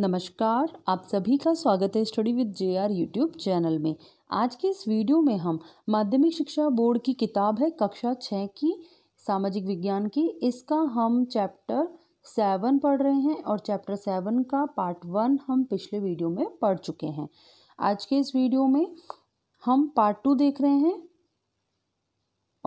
नमस्कार आप सभी का स्वागत है study with J R YouTube channel में आज के इस वीडियो में हम माध्यमिक शिक्षा बोर्ड की किताब है कक्षा छः की सामाजिक विज्ञान की इसका हम चैप्टर सेवन पढ़ रहे हैं और चैप्टर सेवन का पार्ट वन हम पिछले वीडियो में पढ़ चुके हैं आज के इस वीडियो में हम पार्ट टू देख रहे हैं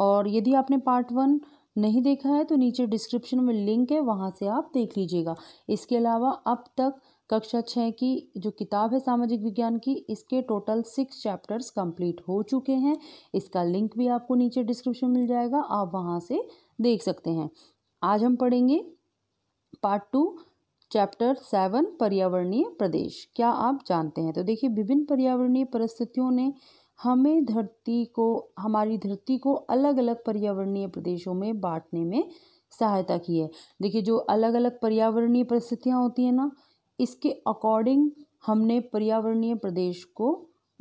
और यदि आपने पार्ट वन नहीं देखा है तो नीचे डिस्क्रिप्शन में लिंक है वहाँ से आप देख लीजिएगा इसके अलावा अब तक कक्षा छः की जो किताब है सामाजिक विज्ञान की इसके टोटल सिक्स चैप्टर्स कंप्लीट हो चुके हैं इसका लिंक भी आपको नीचे डिस्क्रिप्शन मिल जाएगा आप वहाँ से देख सकते हैं आज हम पढ़ेंगे पार्ट टू चैप्टर सेवन पर्यावरणीय प्रदेश क्या आप जानते हैं तो देखिए विभिन्न पर्यावरणीय परिस्थितियों ने हमें धरती को हमारी धरती को अलग अलग पर्यावरणीय प्रदेशों में बांटने में सहायता की है देखिए जो अलग अलग पर्यावरणीय परिस्थितियाँ होती हैं ना इसके अकॉर्डिंग हमने पर्यावरणीय प्रदेश को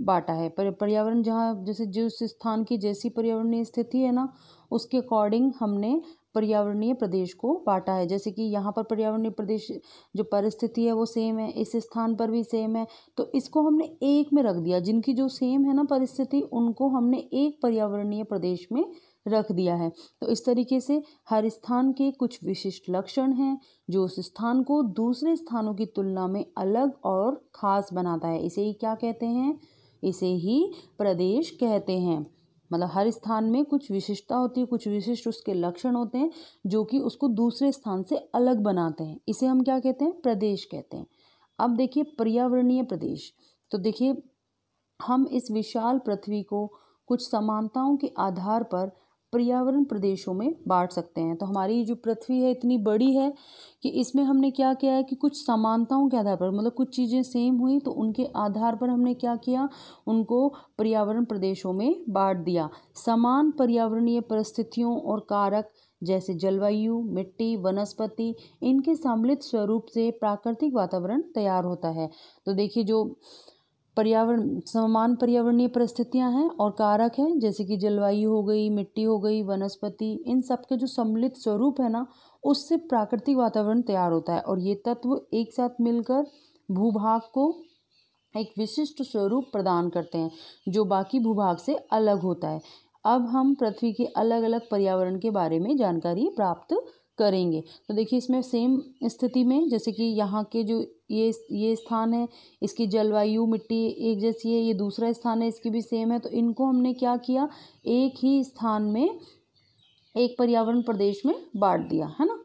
बांटा है पर पर्यावरण जहाँ जैसे जिस स्थान की जैसी पर्यावरणीय स्थिति है ना उसके अकॉर्डिंग हमने पर्यावरणीय प्रदेश को बांटा है जैसे कि यहाँ पर पर्यावरणीय प्रदेश जो परिस्थिति है वो सेम है इस स्थान पर भी सेम है तो इसको हमने एक में रख दिया जिनकी जो सेम है ना परिस्थिति उनको हमने एक पर्यावरणीय प्रदेश में रख दिया है तो इस तरीके से हर स्थान के कुछ विशिष्ट लक्षण हैं जो उस स्थान को दूसरे स्थानों की तुलना में अलग और ख़ास बनाता है इसे ही क्या कहते हैं इसे ही प्रदेश कहते हैं मतलब हर स्थान में कुछ विशिष्टता होती है कुछ विशिष्ट उसके लक्षण होते हैं जो कि उसको दूसरे स्थान से अलग बनाते हैं इसे हम क्या कहते हैं प्रदेश कहते हैं अब देखिए पर्यावरणीय प्रदेश तो देखिए हम इस विशाल पृथ्वी को कुछ समानताओं के आधार पर पर्यावरण प्रदेशों में बांट सकते हैं तो हमारी जो पृथ्वी है इतनी बड़ी है कि इसमें हमने क्या किया है कि कुछ समानताओं के आधार पर मतलब कुछ चीज़ें सेम हुई तो उनके आधार पर हमने क्या किया उनको पर्यावरण प्रदेशों में बांट दिया समान पर्यावरणीय परिस्थितियों और कारक जैसे जलवायु मिट्टी वनस्पति इनके सम्मिलित स्वरूप से प्राकृतिक वातावरण तैयार होता है तो देखिए जो पर्यावरण समान पर्यावरणीय परिस्थितियां हैं और कारक हैं जैसे कि जलवायु हो गई मिट्टी हो गई वनस्पति इन सब के जो सम्मिलित स्वरूप है ना उससे प्राकृतिक वातावरण तैयार होता है और ये तत्व एक साथ मिलकर भूभाग को एक विशिष्ट स्वरूप प्रदान करते हैं जो बाकी भूभाग से अलग होता है अब हम पृथ्वी के अलग अलग पर्यावरण के बारे में जानकारी प्राप्त करेंगे तो देखिए इसमें सेम स्थिति में जैसे कि यहाँ के जो ये ये स्थान है इसकी जलवायु मिट्टी एक जैसी है ये दूसरा स्थान है इसकी भी सेम है तो इनको हमने क्या किया एक ही स्थान में एक पर्यावरण प्रदेश में बांट दिया है ना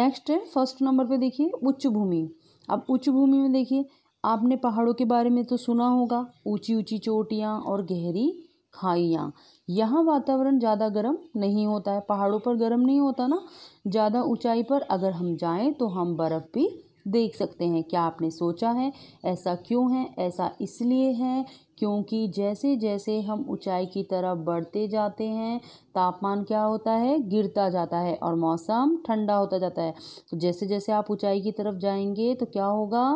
नेक्स्ट है फर्स्ट नंबर पे देखिए उच्च भूमि अब उच्च भूमि में देखिए आपने पहाड़ों के बारे में तो सुना होगा ऊंची ऊंची चोटियाँ और गहरी खाइयाँ यहाँ वातावरण ज़्यादा गर्म नहीं होता है पहाड़ों पर गर्म नहीं होता ना ज़्यादा ऊंचाई पर अगर हम जाएं तो हम बर्फ़ भी देख सकते हैं क्या आपने सोचा है ऐसा क्यों है ऐसा इसलिए है क्योंकि जैसे जैसे हम ऊंचाई की तरफ बढ़ते जाते हैं तापमान क्या होता है गिरता जाता है और मौसम ठंडा होता जाता है तो जैसे जैसे आप ऊंचाई की तरफ जाएंगे तो क्या होगा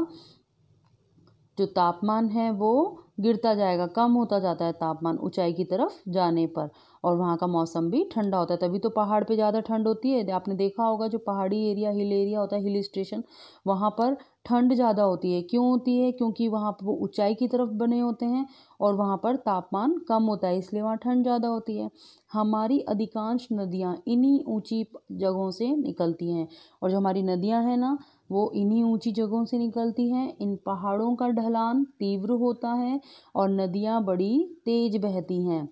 जो तापमान है वो गिरता जाएगा कम होता जाता है तापमान ऊंचाई की तरफ जाने पर और वहाँ का मौसम भी ठंडा होता है तभी तो पहाड़ पे ज़्यादा ठंड होती है आपने देखा होगा जो पहाड़ी एरिया हिल एरिया होता है हिल स्टेशन वहाँ पर ठंड ज़्यादा होती है क्यों होती है क्योंकि वहाँ पर वो ऊंचाई की तरफ बने होते हैं और वहाँ पर तापमान कम होता है इसलिए वहाँ ठंड ज़्यादा होती है हमारी अधिकांश नदियाँ इन्हीं ऊँची जगहों से निकलती हैं और जो हमारी नदियाँ हैं ना वो इन्हीं ऊंची जगहों से निकलती हैं इन पहाड़ों का ढलान तीव्र होता है और नदियाँ बड़ी तेज बहती हैं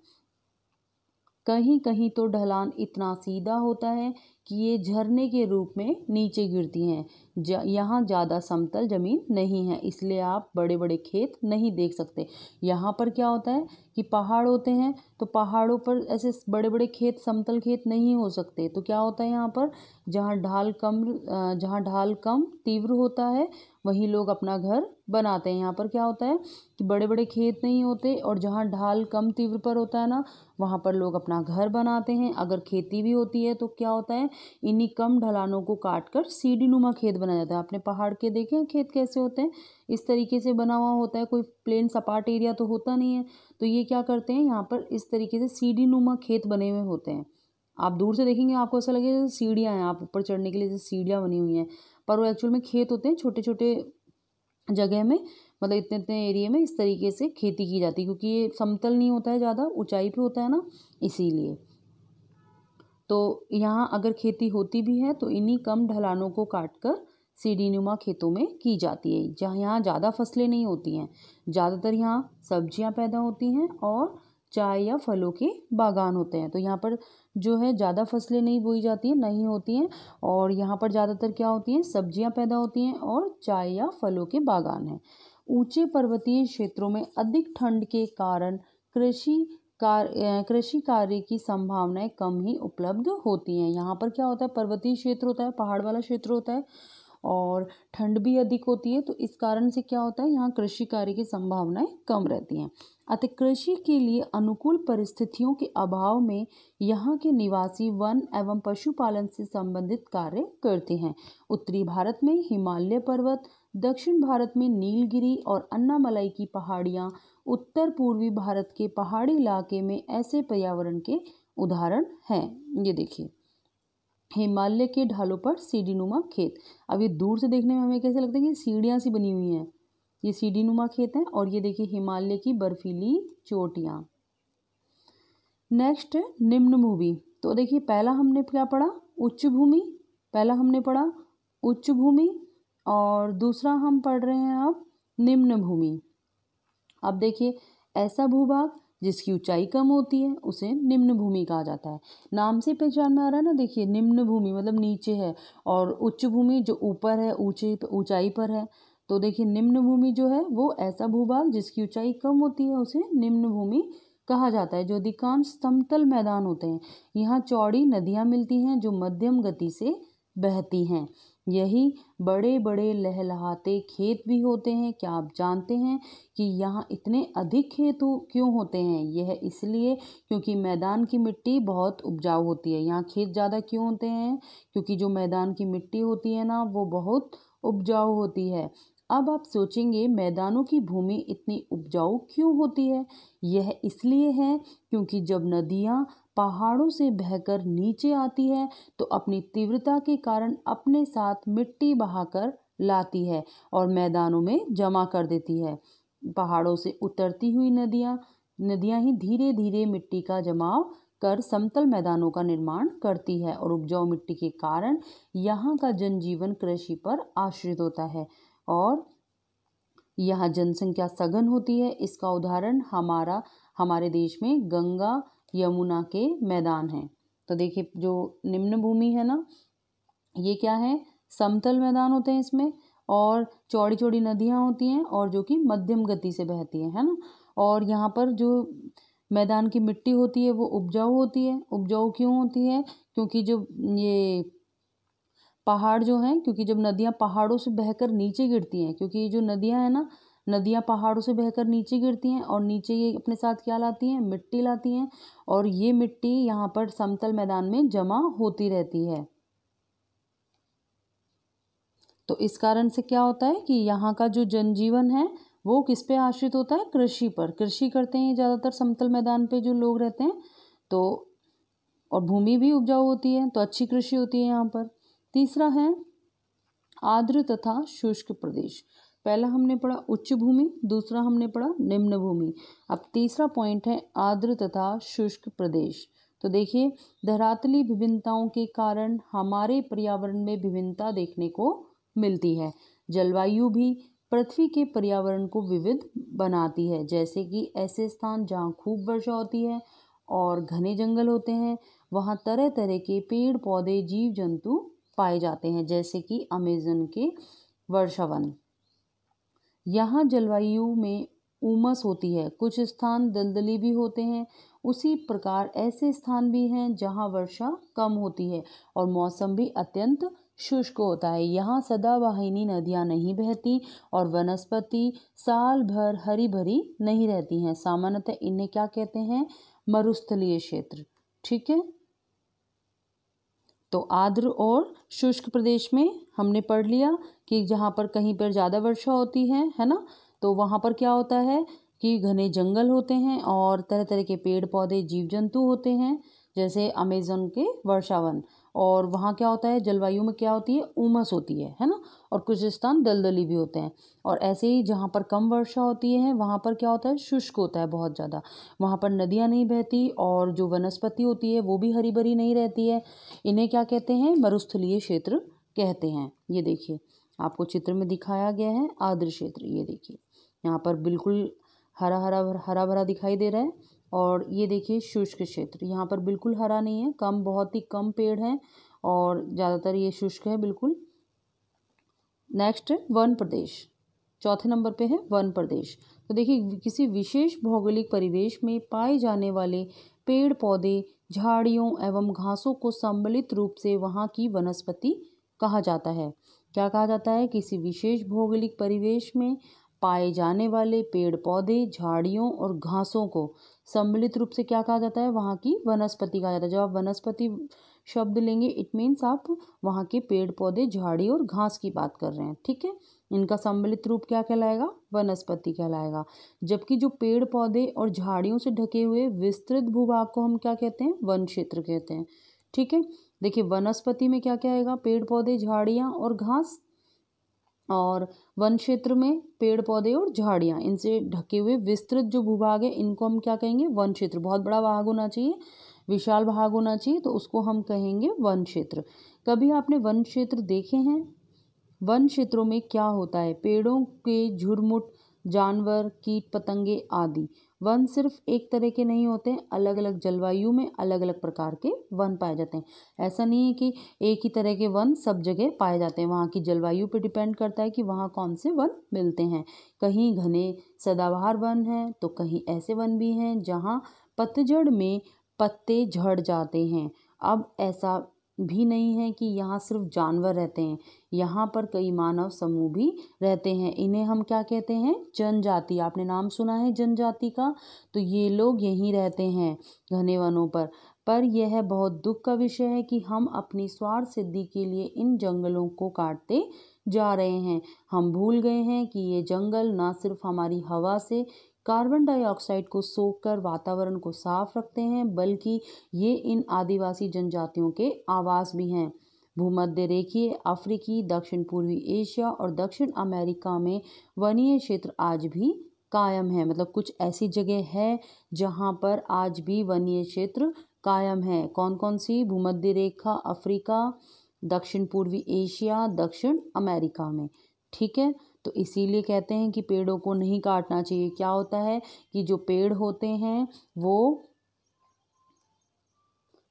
कहीं कहीं तो ढलान इतना सीधा होता है कि ये झरने के रूप में नीचे गिरती हैं जा, यहाँ ज़्यादा समतल ज़मीन नहीं है इसलिए आप बड़े बड़े खेत नहीं देख सकते यहाँ पर क्या होता है कि पहाड़ होते हैं तो पहाड़ों पर ऐसे बड़े बड़े खेत समतल खेत नहीं हो सकते तो क्या होता है यहाँ पर जहाँ ढाल कम जहाँ ढाल कम तीव्र होता है वहीं लोग अपना घर बनाते हैं यहाँ पर क्या होता है कि बड़े बड़े खेत नहीं होते और जहाँ ढाल कम तीव्र पर होता है ना वहाँ पर लोग अपना घर बनाते हैं अगर खेती भी होती है तो क्या होता है इन्हीं कम ढलानों को काट कर सीढ़ी नुमा खेत बनाया जाता है आपने पहाड़ के देखे हैं खेत कैसे होते हैं इस तरीके से बना हुआ होता है कोई प्लेन सपाट एरिया तो होता नहीं है तो ये क्या करते हैं यहाँ पर इस तरीके से सीढ़ी नुमा खेत बने हुए होते हैं आप दूर से देखेंगे आपको ऐसा लगेगा जैसे सीढ़ियाँ हैं आप ऊपर चढ़ने के लिए जैसे सीढ़ियाँ बनी हुई हैं पर वो एक्चुअल में खेत होते हैं छोटे छोटे जगह में मतलब इतने इतने एरिए में इस तरीके से खेती की जाती है क्योंकि ये समतल नहीं होता है ज़्यादा ऊंचाई पे होता है ना इसीलिए तो यहाँ अगर खेती होती भी है तो इन्हीं कम ढलानों को काट कर सीढ़ीनुमा खेतों में की जाती है जहाँ यहाँ ज़्यादा फसलें नहीं होती हैं ज़्यादातर यहाँ सब्जियाँ पैदा होती हैं और चाय या फलों के बागान होते हैं तो यहाँ पर जो है ज़्यादा फसलें नहीं बोई जाती हैं नहीं होती हैं और यहाँ पर ज़्यादातर क्या होती हैं सब्जियाँ पैदा होती हैं और चाय या फलों के बागान हैं ऊंचे पर्वतीय क्षेत्रों में अधिक ठंड के कारण कृषि कार कृषि कार्य की संभावनाएं कम ही उपलब्ध होती हैं यहाँ पर क्या होता है पर्वतीय क्षेत्र होता है पहाड़ वाला क्षेत्र होता है और ठंड भी अधिक होती है तो इस कारण से क्या होता है यहाँ कृषि कार्य की संभावनाएं कम रहती हैं अतः कृषि के लिए अनुकूल परिस्थितियों के अभाव में यहाँ के निवासी वन एवं पशुपालन से संबंधित कार्य करते हैं उत्तरी भारत में हिमालय पर्वत दक्षिण भारत में नीलगिरी और अन्नामलाई की पहाड़ियाँ उत्तर पूर्वी भारत के पहाड़ी इलाके में ऐसे पर्यावरण के उदाहरण हैं ये देखिए हिमालय के ढालों पर सीढ़ीनुमा खेत अब ये दूर से देखने में हमें कैसे लगता है कि सीढ़ियाँ सी बनी हुई हैं ये नुमा खेत हैं और ये देखिए हिमालय की बर्फीली चोटियाँ नेक्स्ट निम्न भूमि तो देखिए पहला हमने क्या पढ़ा उच्च भूमि पहला हमने पढ़ा उच्च भूमि और दूसरा हम पढ़ रहे हैं अब निम्न भूमि अब देखिए ऐसा भूभाग जिसकी ऊंचाई कम होती है उसे निम्न भूमि कहा जाता है नाम से पहचान में आ रहा है ना देखिए निम्न भूमि मतलब नीचे है और उच्च भूमि जो ऊपर है ऊंचे ऊंचाई पर है तो देखिए निम्न भूमि जो है वो ऐसा भूभाग जिसकी ऊंचाई कम होती है उसे निम्न भूमि कहा जाता है जो अधिकांश समतल मैदान होते हैं यहाँ चौड़ी नदियाँ मिलती हैं जो मध्यम गति से बहती हैं यही बड़े बड़े लहलहाते खेत भी होते हैं क्या आप जानते हैं कि यहाँ इतने अधिक खेत हो क्यों होते हैं यह इसलिए क्योंकि मैदान की मिट्टी बहुत उपजाऊ होती है यहाँ खेत ज़्यादा क्यों होते हैं क्योंकि जो मैदान की मिट्टी होती है ना वो बहुत उपजाऊ होती है अब आप सोचेंगे मैदानों की भूमि इतनी उपजाऊ क्यों होती है यह इसलिए है क्योंकि जब नदियाँ पहाड़ों से बहकर नीचे आती है तो अपनी तीव्रता के कारण अपने साथ मिट्टी बहाकर लाती है और मैदानों में जमा कर देती है पहाड़ों से उतरती हुई नदियाँ नदियाँ ही धीरे धीरे मिट्टी का जमाव कर समतल मैदानों का निर्माण करती है और उपजाऊ मिट्टी के कारण यहाँ का जनजीवन कृषि पर आश्रित होता है और यहाँ जनसंख्या सघन होती है इसका उदाहरण हमारा हमारे देश में गंगा यमुना के मैदान हैं तो देखिए जो निम्न भूमि है ना ये क्या है समतल मैदान होते हैं इसमें और चौड़ी चौड़ी नदियाँ होती हैं और जो कि मध्यम गति से बहती हैं है ना और यहाँ पर जो मैदान की मिट्टी होती है वो उपजाऊ होती है उपजाऊ क्यों होती है क्योंकि जो ये पहाड़ जो हैं क्योंकि जब नदियाँ पहाड़ों से बहकर नीचे गिरती हैं क्योंकि ये जो नदियाँ हैं ना नदियाँ पहाड़ों से बहकर नीचे गिरती हैं और नीचे ये अपने साथ क्या लाती हैं मिट्टी लाती हैं और ये मिट्टी यहाँ पर समतल मैदान में जमा होती रहती है तो इस कारण से क्या होता है कि यहाँ का जो जनजीवन है वो किस पे आश्रित होता है कृषि पर कृषि करते हैं ज़्यादातर समतल मैदान पर जो लोग रहते हैं तो और भूमि भी उपजाऊ होती है तो अच्छी कृषि होती है यहाँ पर तीसरा है आर्द्र तथा शुष्क प्रदेश पहला हमने पढ़ा उच्च भूमि दूसरा हमने पढ़ा निम्न भूमि अब तीसरा पॉइंट है आर्द्र तथा शुष्क प्रदेश तो देखिए धरातली विभिन्नताओं के कारण हमारे पर्यावरण में विभिन्नता देखने को मिलती है जलवायु भी पृथ्वी के पर्यावरण को विविध बनाती है जैसे कि ऐसे स्थान जहाँ खूब वर्षा होती है और घने जंगल होते हैं वहाँ तरह तरह के पेड़ पौधे जीव जंतु पाए जाते हैं जैसे कि अमेजन के वर्षावन यहाँ जलवायु में उमस होती है कुछ स्थान दलदली भी होते हैं उसी प्रकार ऐसे स्थान भी हैं जहाँ वर्षा कम होती है और मौसम भी अत्यंत शुष्क होता है यहाँ सदावाहिनी नदियाँ नहीं बहती और वनस्पति साल भर हरी भरी नहीं रहती हैं सामान्यतः इन्हें क्या कहते हैं मरुस्थलीय क्षेत्र ठीक है तो आर्द्र और शुष्क प्रदेश में हमने पढ़ लिया कि जहाँ पर कहीं पर ज़्यादा वर्षा होती है है ना तो वहाँ पर क्या होता है कि घने जंगल होते हैं और तरह तरह के पेड़ पौधे जीव जंतु होते हैं जैसे अमेज़न के वर्षावन और वहाँ क्या होता है जलवायु में क्या होती है उमस होती है है ना और कुछ स्थान दलदली भी होते हैं और ऐसे ही जहाँ पर कम वर्षा होती है वहाँ पर क्या होता है शुष्क होता है बहुत ज़्यादा वहाँ पर नदियाँ नहीं बहती और जो वनस्पति होती है वो भी हरी भरी नहीं रहती है इन्हें क्या कहते हैं मरुस्थलीय क्षेत्र कहते हैं ये देखिए आपको चित्र में दिखाया गया है आर्द्र क्षेत्र ये देखिए यहाँ पर बिल्कुल हरा हरा हरा भरा दिखाई दे रहा है और ये देखिए शुष्क क्षेत्र यहाँ पर बिल्कुल हरा नहीं है कम बहुत ही कम पेड़ हैं और ज़्यादातर ये शुष्क है बिल्कुल नेक्स्ट वन प्रदेश चौथे नंबर पे है वन प्रदेश तो देखिए किसी विशेष भौगोलिक परिवेश में पाए जाने वाले पेड़ पौधे झाड़ियों एवं घासों को सम्मिलित रूप से वहाँ की वनस्पति कहा जाता है क्या कहा जाता है किसी विशेष भौगोलिक परिवेश में पाए जाने वाले पेड़ पौधे झाड़ियों और घासों को सम्मिलित रूप से क्या कहा जाता है वहाँ की वनस्पति कहा जाता है जब आप वनस्पति शब्द लेंगे इट मीन्स आप वहाँ के पेड़ पौधे झाड़ी और घास की बात कर रहे हैं ठीक है इनका सम्मिलित रूप क्या कहलाएगा वनस्पति कहलाएगा जबकि जो पेड़ पौधे और झाड़ियों से ढके हुए विस्तृत भूभाग को हम क्या कहते हैं वन क्षेत्र कहते हैं ठीक है देखिए वनस्पति में क्या क्या आएगा पेड़ पौधे झाड़ियाँ और घास और वन क्षेत्र में पेड़ पौधे और झाड़ियाँ इनसे ढके हुए विस्तृत जो भूभाग है इनको हम क्या कहेंगे वन क्षेत्र बहुत बड़ा भाग होना चाहिए विशाल भाग होना चाहिए तो उसको हम कहेंगे वन क्षेत्र कभी आपने वन क्षेत्र देखे हैं वन क्षेत्रों में क्या होता है पेड़ों के झुरमुट जानवर कीट पतंगे आदि वन सिर्फ एक तरह के नहीं होते हैं अलग अलग जलवायु में अलग अलग प्रकार के वन पाए जाते हैं ऐसा नहीं है कि एक ही तरह के वन सब जगह पाए जाते हैं वहाँ की जलवायु पर डिपेंड करता है कि वहाँ कौन से वन मिलते हैं कहीं घने सदाबहार वन हैं तो कहीं ऐसे वन भी हैं जहाँ पतझड़ में पत्ते झड़ जाते हैं अब ऐसा भी नहीं है कि यहाँ सिर्फ जानवर रहते हैं यहाँ पर कई मानव समूह भी रहते हैं इन्हें हम क्या कहते हैं जनजाति आपने नाम सुना है जनजाति का तो ये लोग यहीं रहते हैं घने वनों पर पर यह बहुत दुख का विषय है कि हम अपनी स्वार्थ सिद्धि के लिए इन जंगलों को काटते जा रहे हैं हम भूल गए हैं कि ये जंगल ना सिर्फ हमारी हवा से कार्बन डाइऑक्साइड को सोख कर वातावरण को साफ रखते हैं बल्कि ये इन आदिवासी जनजातियों के आवास भी हैं भूमध्य रेखीय अफ्रीकी दक्षिण पूर्वी एशिया और दक्षिण अमेरिका में वनीय क्षेत्र आज भी कायम है मतलब कुछ ऐसी जगह है जहाँ पर आज भी वनीय क्षेत्र कायम है कौन कौन सी भूमध्य रेखा अफ्रीका दक्षिण पूर्वी एशिया दक्षिण अमेरिका में ठीक है तो इसीलिए कहते हैं कि पेड़ों को नहीं काटना चाहिए क्या होता है कि जो पेड़ होते हैं वो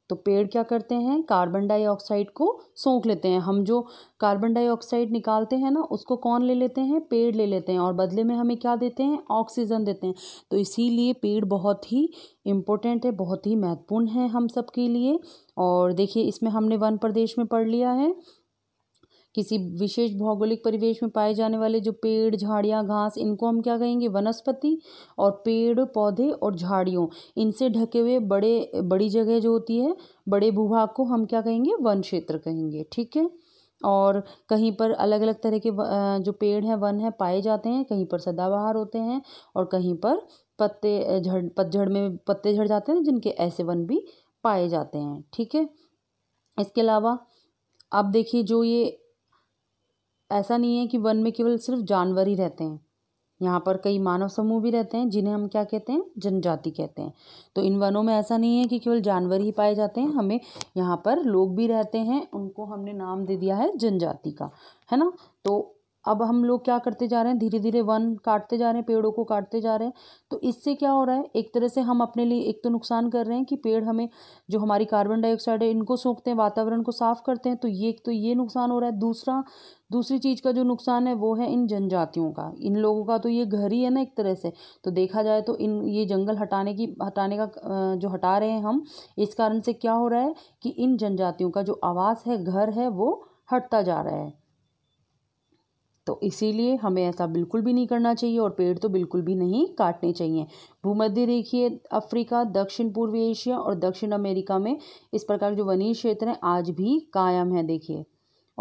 तो पेड़ क्या करते हैं कार्बन डाइऑक्साइड को सोख लेते हैं हम जो कार्बन डाइऑक्साइड निकालते हैं ना उसको कौन ले लेते हैं पेड़ ले लेते हैं और बदले में हमें क्या देते हैं ऑक्सीजन देते हैं तो इसीलिए पेड़ बहुत ही इम्पोर्टेंट है बहुत ही महत्वपूर्ण है हम सब के लिए और देखिए इसमें हमने वन प्रदेश में पढ़ लिया है किसी विशेष भौगोलिक परिवेश में पाए जाने वाले जो पेड़ झाड़ियाँ घास इनको हम क्या कहेंगे वनस्पति और पेड़ पौधे और झाड़ियों इनसे ढके हुए बड़े बड़ी जगह जो होती है बड़े भूभाग को हम क्या कहेंगे वन क्षेत्र कहेंगे ठीक है और कहीं पर अलग अलग तरह के जो पेड़ हैं वन हैं पाए जाते हैं कहीं पर सदाबहार होते हैं और कहीं पर पत्ते झड़ पतझड़ में पत्ते झड़ जाते हैं जिनके ऐसे वन भी पाए जाते हैं ठीक है इसके अलावा आप देखिए जो ये ऐसा नहीं है कि वन में केवल सिर्फ जानवर ही रहते हैं यहाँ पर कई मानव समूह भी रहते हैं जिन्हें हम क्या कहते हैं जनजाति कहते हैं तो इन वनों में ऐसा नहीं है कि केवल जानवर ही पाए जाते हैं हमें यहाँ पर लोग भी रहते हैं उनको हमने नाम दे दिया है जनजाति का है ना तो अब हम लोग क्या करते जा रहे हैं धीरे धीरे वन काटते जा रहे हैं पेड़ों को काटते जा रहे हैं तो इससे क्या हो रहा है एक तरह से हम अपने लिए एक तो नुकसान कर रहे हैं कि पेड़ हमें जो हमारी कार्बन डाइऑक्साइड है इनको सोखते हैं वातावरण को साफ़ करते हैं तो ये एक तो ये नुकसान हो रहा है दूसरा दूसरी चीज़ का जो नुकसान है वो है इन जनजातियों का इन लोगों का तो ये घर ही है ना एक तरह से तो देखा जाए तो इन ये जंगल हटाने की हटाने का जो हटा रहे हैं हम इस कारण से क्या हो रहा है कि इन जनजातियों का जो आवास है घर है वो हटता जा रहा है तो इसीलिए हमें ऐसा बिल्कुल भी नहीं करना चाहिए और पेड़ तो बिल्कुल भी नहीं काटने चाहिए भूमध्य रेखीय अफ्रीका दक्षिण पूर्वी एशिया और दक्षिण अमेरिका में इस प्रकार जो वनीय क्षेत्र हैं आज भी कायम है देखिए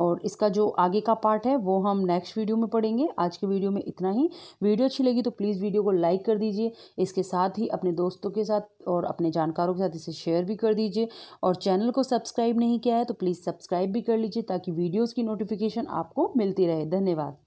और इसका जो आगे का पार्ट है वो हम नेक्स्ट वीडियो में पढ़ेंगे आज के वीडियो में इतना ही वीडियो अच्छी लगी तो प्लीज़ वीडियो को लाइक कर दीजिए इसके साथ ही अपने दोस्तों के साथ और अपने जानकारों के साथ इसे शेयर भी कर दीजिए और चैनल को सब्सक्राइब नहीं किया है तो प्लीज़ सब्सक्राइब भी कर लीजिए ताकि वीडियोज़ की नोटिफिकेशन आपको मिलती रहे धन्यवाद